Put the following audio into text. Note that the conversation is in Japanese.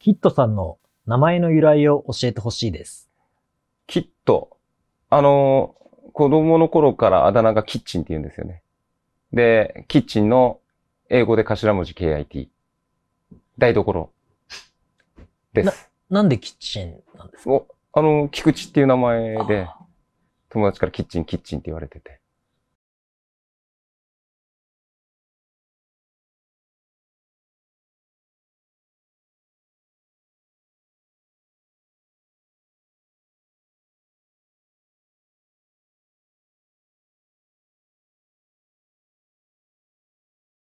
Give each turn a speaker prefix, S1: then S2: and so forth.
S1: キットさんの名前の由来を教えてほしいです。
S2: キット。あの、子供の頃からあだ名がキッチンって言うんですよね。で、キッチンの英語で頭文字 KIT。台所です。な、なんでキッチンなんですかあの、菊池っていう名前で、友達か
S3: らキッチン、キッチンって言われてて。